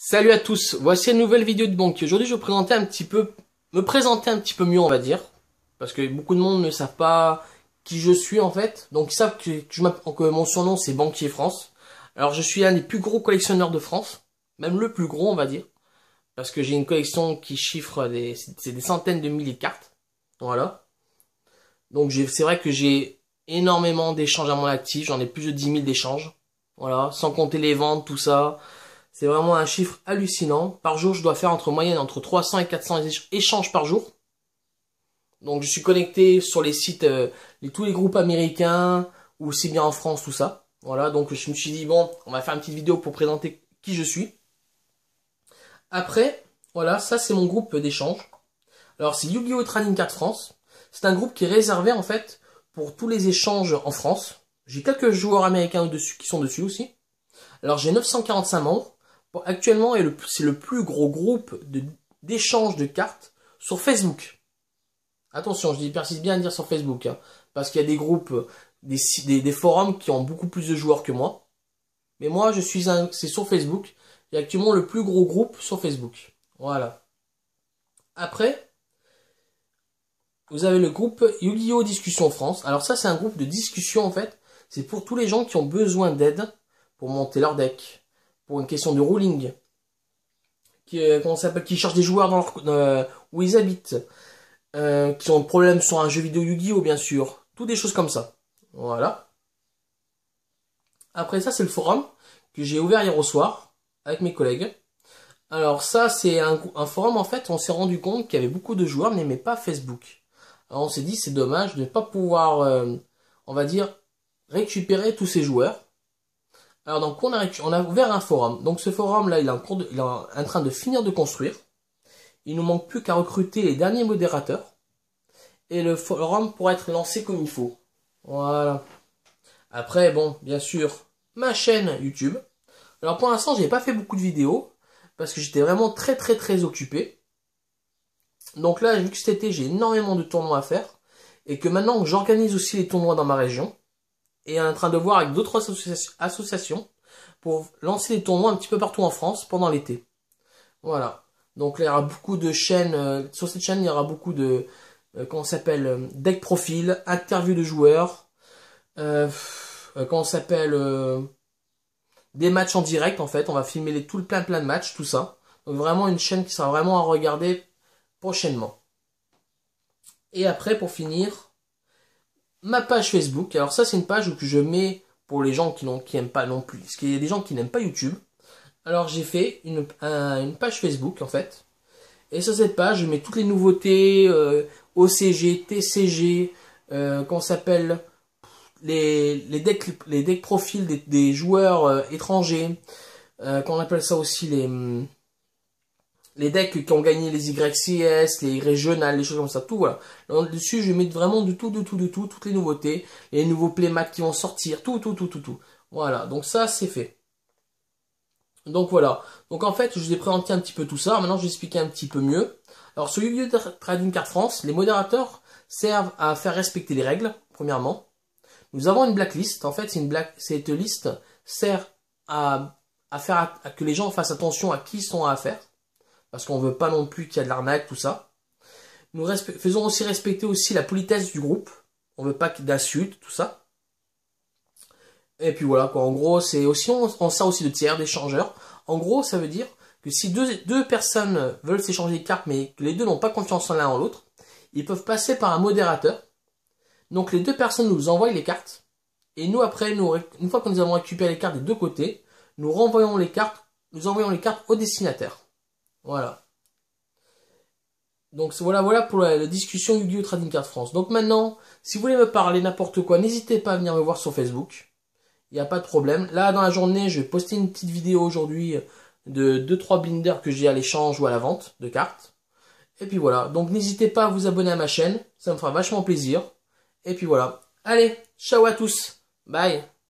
Salut à tous, voici une nouvelle vidéo de banquier Aujourd'hui je vais vous présenter un petit peu, me présenter un petit peu mieux on va dire, parce que beaucoup de monde ne savent pas qui je suis en fait, donc ils savent que, je que mon surnom c'est Banquier France. Alors je suis un des plus gros collectionneurs de France, même le plus gros on va dire, parce que j'ai une collection qui chiffre des, des centaines de milliers de cartes, voilà. Donc c'est vrai que j'ai énormément d'échanges à mon actif, j'en ai plus de 10 000 d'échanges, voilà, sans compter les ventes, tout ça. C'est vraiment un chiffre hallucinant. Par jour, je dois faire entre moyenne entre 300 et 400 échanges par jour. Donc je suis connecté sur les sites, euh, tous les groupes américains, ou aussi bien en France, tout ça. Voilà, donc je me suis dit, bon, on va faire une petite vidéo pour présenter qui je suis. Après, voilà, ça c'est mon groupe d'échange. Alors c'est Yu-Gi-Oh! Trading Card France. C'est un groupe qui est réservé en fait pour tous les échanges en France. J'ai quelques joueurs américains dessus qui sont dessus aussi. Alors j'ai 945 membres actuellement, c'est le plus gros groupe d'échange de, cartes sur Facebook. Attention, je dis, persiste bien à dire sur Facebook, hein, parce qu'il y a des groupes, des, des, forums qui ont beaucoup plus de joueurs que moi. Mais moi, je suis c'est sur Facebook. Il y a actuellement le plus gros groupe sur Facebook. Voilà. Après, vous avez le groupe Yu-Gi-Oh! Discussion France. Alors ça, c'est un groupe de discussion, en fait. C'est pour tous les gens qui ont besoin d'aide pour monter leur deck, pour une question de ruling, qui, euh, comment qui cherchent des joueurs dans euh, où ils habitent, euh, qui ont des problèmes sur un jeu vidéo Yu-Gi-Oh bien sûr, tout des choses comme ça. Voilà. Après ça, c'est le forum que j'ai ouvert hier au soir avec mes collègues. Alors ça, c'est un, forum, en fait, on s'est rendu compte qu'il y avait beaucoup de joueurs mais pas Facebook. Alors on s'est dit, c'est dommage de ne pas pouvoir, on va dire, récupérer tous ces joueurs alors donc on a, ouvert un forum. Donc ce forum là, il est en, en train de finir de construire. Il nous manque plus qu'à recruter les derniers modérateurs. Et le forum pourra être lancé comme il faut. Voilà. Après, bon, bien sûr, ma chaîne YouTube. Alors pour l'instant, j'ai pas fait beaucoup de vidéos parce que j'étais vraiment très très très occupé. Donc là, vu que cet été, j'ai énormément de tournois à faire et que maintenant j'organise aussi les tournois dans ma région, est en train de voir avec d'autres associations pour lancer des tournois un petit peu partout en France pendant l'été. Voilà. Donc là, il y aura beaucoup de chaînes. Euh, sur cette chaîne, il y aura beaucoup de. Euh, comment comment s'appelle euh, Deck profil, interview de joueurs. Euh, comment s'appelle Des matchs en direct, en fait. On va filmer les, tout le plein plein de matchs, tout ça. Donc vraiment une chaîne qui sera vraiment à regarder prochainement. Et après, pour finir, ma page Facebook. Alors ça, c'est une page où je mets pour les gens qui n'aiment pas non plus. Parce qu'il y a des gens qui n'aiment pas YouTube. Alors j'ai fait une, page Facebook en fait. Et sur cette page, je mets toutes les nouveautés euh, OCG, TCG, qu'on euh, s'appelle les, les decks les decks profils des, joueurs euh, étrangers, qu'on appelle ça aussi les hum, les decks qui ont gagné les YCS, les régionales, les choses comme ça, tout voilà. dessus je mets vraiment du tout, du tout, du tout, toutes les nouveautés, les nouveaux playmats qui vont sortir, tout, tout, tout, tout, tout. Voilà, donc ça, c'est fait. Donc voilà. Donc en fait, je vous ai présenté un petit peu tout ça. Maintenant, je vais expliquer un petit peu mieux. Alors, sur yu Trading carte France, les modérateurs servent à faire respecter les règles, premièrement. Nous avons une blacklist. En fait, une cette liste sert à, faire que les gens fassent attention à qui ils sont à faire parce qu'on veut pas non plus qu'il y ait de l'arnaque, tout ça. Nous faisons aussi respecter aussi la politesse du groupe. On veut pas d'insultes, tout ça. Et puis voilà, quoi. En gros, c'est aussi, on, ça aussi de tiers, d'échangeurs. En gros, ça veut dire que si deux, personnes veulent s'échanger des cartes, mais que les deux n'ont pas confiance en l'un en l'autre, ils peuvent passer par un modérateur. Donc les deux personnes nous envoient les cartes. Et nous, après, une fois que nous avons récupéré les cartes des deux côtés, nous renvoyons les cartes, nous envoyons les cartes au destinataire. Voilà. Donc voilà, voilà pour la, discussion Yu-Gi-Oh! Trading Card France. Donc maintenant, si vous voulez me parler n'importe quoi, n'hésitez pas à venir me voir sur Facebook. Il n'y a pas de problème. Là, dans la journée, je vais poster une petite vidéo aujourd'hui euh, de 2-3 blinders que j'ai à l'échange ou à la vente de cartes. Et puis voilà. Donc n'hésitez pas à vous abonner à ma chaîne. Ça me fera vachement plaisir. Et puis voilà. Allez, ciao à tous. Bye.